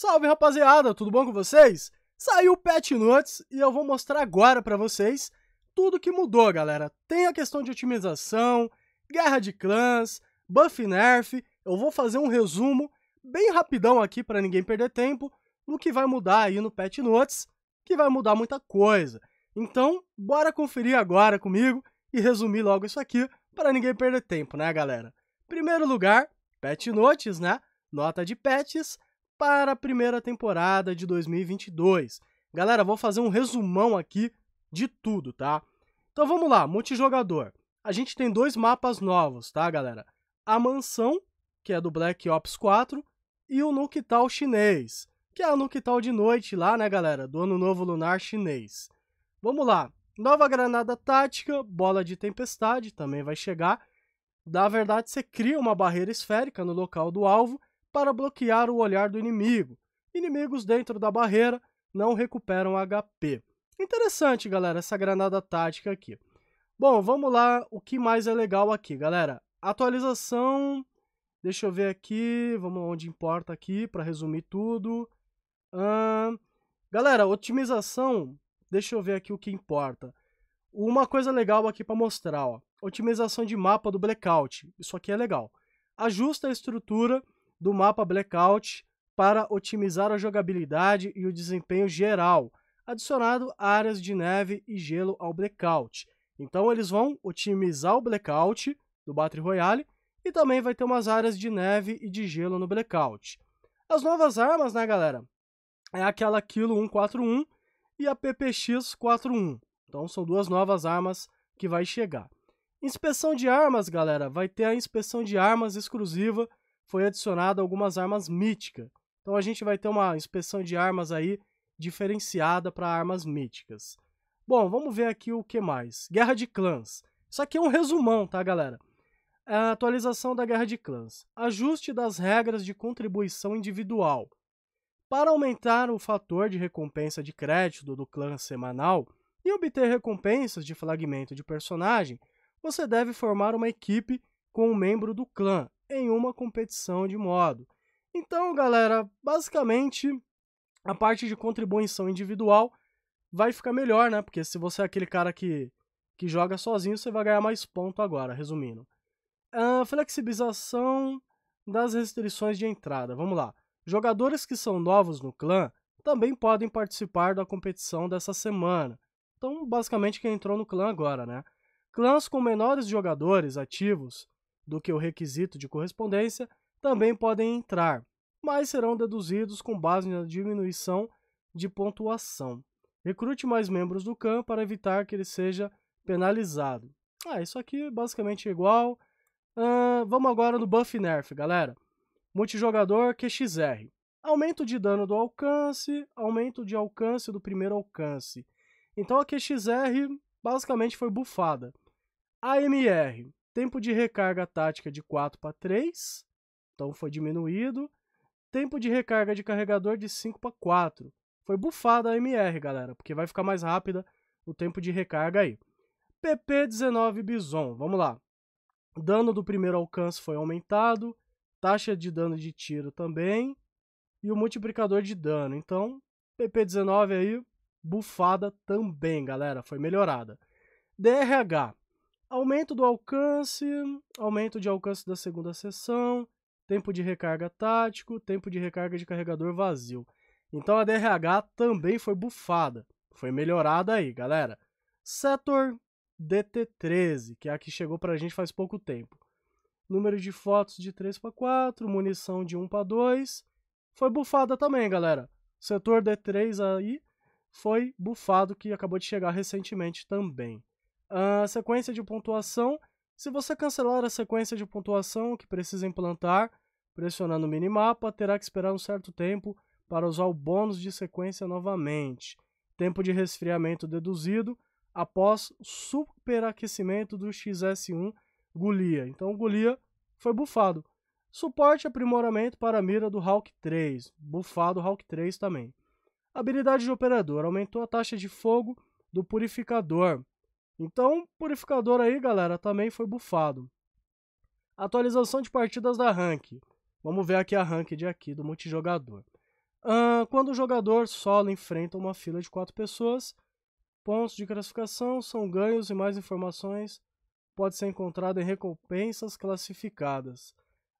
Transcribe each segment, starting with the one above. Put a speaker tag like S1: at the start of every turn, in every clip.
S1: Salve rapaziada, tudo bom com vocês? Saiu o Patch Notes e eu vou mostrar agora para vocês tudo que mudou, galera. Tem a questão de otimização, guerra de clãs, buff nerf, eu vou fazer um resumo bem rapidão aqui para ninguém perder tempo no que vai mudar aí no Patch Notes, que vai mudar muita coisa. Então, bora conferir agora comigo e resumir logo isso aqui para ninguém perder tempo, né, galera? Primeiro lugar, patch notes, né? Nota de patches para a primeira temporada de 2022. Galera, vou fazer um resumão aqui de tudo, tá? Então vamos lá, multijogador. A gente tem dois mapas novos, tá, galera? A mansão, que é do Black Ops 4, e o Nuktal chinês, que é o Nuktal de noite lá, né, galera, do Ano Novo Lunar chinês. Vamos lá. Nova granada tática, bola de tempestade também vai chegar. Na verdade, você cria uma barreira esférica no local do alvo para bloquear o olhar do inimigo. Inimigos dentro da barreira não recuperam HP. Interessante, galera, essa granada tática aqui. Bom, vamos lá, o que mais é legal aqui, galera? Atualização, deixa eu ver aqui, vamos onde importa aqui para resumir tudo. galera, otimização, deixa eu ver aqui o que importa. Uma coisa legal aqui para mostrar, ó. Otimização de mapa do blackout, isso aqui é legal. Ajusta a estrutura do mapa Blackout para otimizar a jogabilidade e o desempenho geral, adicionado áreas de neve e gelo ao Blackout. Então eles vão otimizar o Blackout do Battle Royale e também vai ter umas áreas de neve e de gelo no Blackout. As novas armas, né, galera? É aquela Kilo 141 e a PPX 41. Então são duas novas armas que vai chegar. Inspeção de armas, galera, vai ter a inspeção de armas exclusiva foi adicionado algumas armas míticas. Então a gente vai ter uma inspeção de armas aí diferenciada para armas míticas. Bom, vamos ver aqui o que mais. Guerra de Clãs. Isso aqui é um resumão, tá, galera? É a atualização da Guerra de Clãs. Ajuste das regras de contribuição individual. Para aumentar o fator de recompensa de crédito do clã semanal e obter recompensas de fragmento de personagem, você deve formar uma equipe com um membro do clã em uma competição de modo. Então, galera, basicamente a parte de contribuição individual vai ficar melhor, né? Porque se você é aquele cara que, que joga sozinho, você vai ganhar mais ponto agora, resumindo. A ah, flexibilização das restrições de entrada. Vamos lá. Jogadores que são novos no clã também podem participar da competição dessa semana. Então, basicamente, quem entrou no clã agora, né? Clãs com menores jogadores ativos do que o requisito de correspondência, também podem entrar, mas serão deduzidos com base na diminuição de pontuação. Recrute mais membros do CAM para evitar que ele seja penalizado. Ah, isso aqui é basicamente é igual. Uh, vamos agora no Buff Nerf, galera. Multijogador QXR. Aumento de dano do alcance, aumento de alcance do primeiro alcance. Então a QXR basicamente foi bufada. AMR. Tempo de recarga tática de 4 para 3, então foi diminuído. Tempo de recarga de carregador de 5 para 4. Foi bufada a MR, galera, porque vai ficar mais rápida o tempo de recarga aí. PP19 Bison, vamos lá. Dano do primeiro alcance foi aumentado, taxa de dano de tiro também, e o multiplicador de dano. Então, PP19 aí, bufada também, galera, foi melhorada. DRH, Aumento do alcance, aumento de alcance da segunda sessão, tempo de recarga tático, tempo de recarga de carregador vazio. Então a DRH também foi bufada, foi melhorada aí, galera. Setor DT13, que é a que chegou pra gente faz pouco tempo. Número de fotos de 3 para 4, munição de 1 para 2. Foi bufada também, galera. Setor D3 aí foi bufado que acabou de chegar recentemente também a sequência de pontuação. Se você cancelar a sequência de pontuação que precisa implantar, pressionando o minimapa, terá que esperar um certo tempo para usar o bônus de sequência novamente. Tempo de resfriamento deduzido após superaquecimento do XS1 Gulia. Então o Gulia foi bufado. Suporte aprimoramento para a mira do Hawk 3, bufado Hawk 3 também. Habilidade de operador aumentou a taxa de fogo do purificador então, purificador aí, galera, também foi bufado. Atualização de partidas da rank. Vamos ver aqui a rank de aqui do multijogador. Uh, quando o jogador solo enfrenta uma fila de quatro pessoas, pontos de classificação são ganhos e mais informações pode ser encontrada em recompensas classificadas.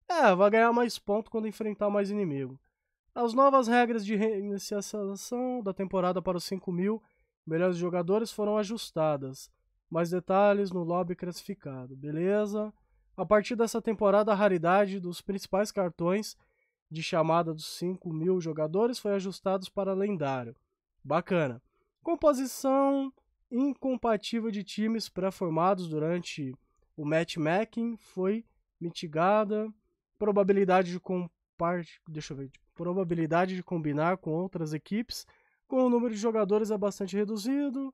S1: É, vai ganhar mais ponto quando enfrentar mais inimigo. As novas regras de reiniciação da temporada para os 5 mil melhores jogadores foram ajustadas. Mais detalhes no lobby classificado, beleza? A partir dessa temporada, a raridade dos principais cartões de chamada dos 5 mil jogadores foi ajustada para lendário. Bacana. Composição incompatível de times pré-formados durante o matchmaking foi mitigada. Probabilidade de deixa eu ver, probabilidade de combinar com outras equipes com o número de jogadores é bastante reduzido.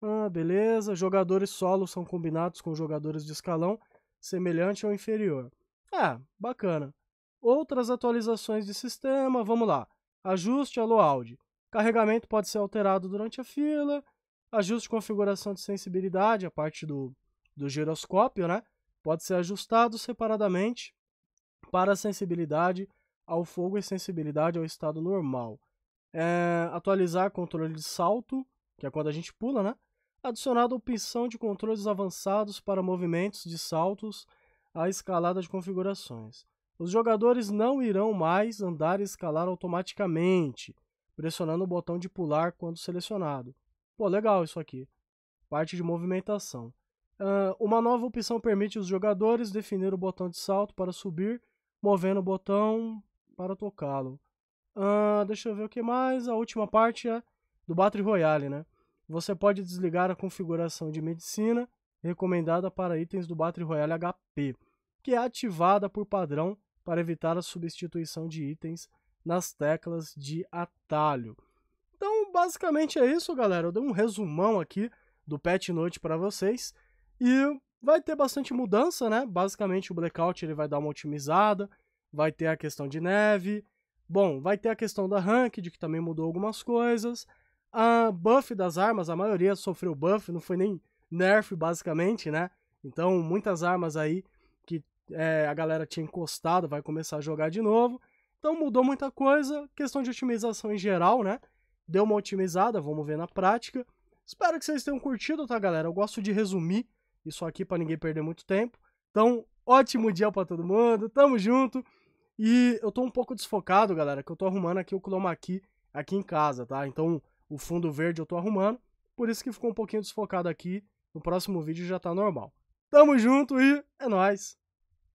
S1: Ah, beleza. Jogadores solo são combinados com jogadores de escalão semelhante ou inferior. Ah, bacana. Outras atualizações de sistema, vamos lá. Ajuste a load. Carregamento pode ser alterado durante a fila. Ajuste configuração de sensibilidade, a parte do, do giroscópio, né? Pode ser ajustado separadamente para sensibilidade ao fogo e sensibilidade ao estado normal. É, atualizar controle de salto, que é quando a gente pula, né? adicionado a opção de controles avançados para movimentos de saltos à escalada de configurações. Os jogadores não irão mais andar e escalar automaticamente, pressionando o botão de pular quando selecionado. Pô, legal isso aqui. Parte de movimentação. Uh, uma nova opção permite os jogadores definir o botão de salto para subir, movendo o botão para tocá-lo. Uh, deixa eu ver o que mais. A última parte é do Battle Royale, né? Você pode desligar a configuração de medicina recomendada para itens do Battle Royale HP, que é ativada por padrão para evitar a substituição de itens nas teclas de atalho. Então, basicamente é isso, galera. Eu dei um resumão aqui do patch note para vocês e vai ter bastante mudança, né? Basicamente o blackout ele vai dar uma otimizada, vai ter a questão de neve, bom, vai ter a questão da ranked que também mudou algumas coisas. A buff das armas, a maioria sofreu buff, não foi nem nerf basicamente, né? Então muitas armas aí que é, a galera tinha encostado vai começar a jogar de novo. Então mudou muita coisa, questão de otimização em geral, né? Deu uma otimizada, vamos ver na prática. Espero que vocês tenham curtido, tá, galera? Eu gosto de resumir isso aqui para ninguém perder muito tempo. Então, ótimo dia para todo mundo, tamo junto. E eu tô um pouco desfocado, galera, que eu tô arrumando aqui o chroma key aqui em casa, tá? Então, o fundo verde eu tô arrumando, por isso que ficou um pouquinho desfocado aqui. No próximo vídeo já tá normal. Tamo junto e é nóis!